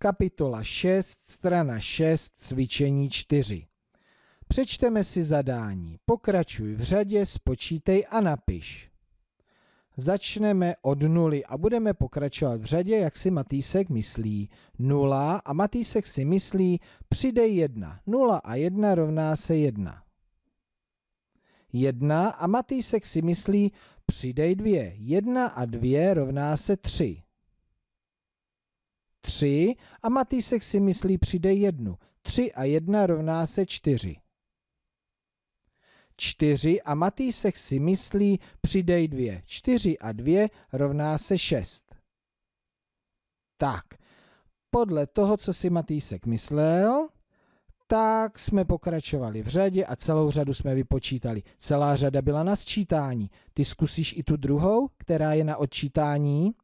kapitola 6, strana 6, cvičení 4. Přečteme si zadání. Pokračuj v řadě, spočítej a napiš. Začneme od nuly a budeme pokračovat v řadě, jak si Matýsek myslí. Nula a Matýsek si myslí, přidej jedna. Nula a jedna rovná se jedna. Jedna a Matýsek si myslí, přidej dvě. Jedna a dvě rovná se tři. 3 a Matýsek si myslí přidej jednu. 3 a 1 rovná se 4. 4 a Matýsek si myslí přidej 2. 4 a 2 rovná se 6. Tak, podle toho, co si Matýsek myslel, tak jsme pokračovali v řadě a celou řadu jsme vypočítali. Celá řada byla na sčítání. Ty zkusíš i tu druhou, která je na odčítání?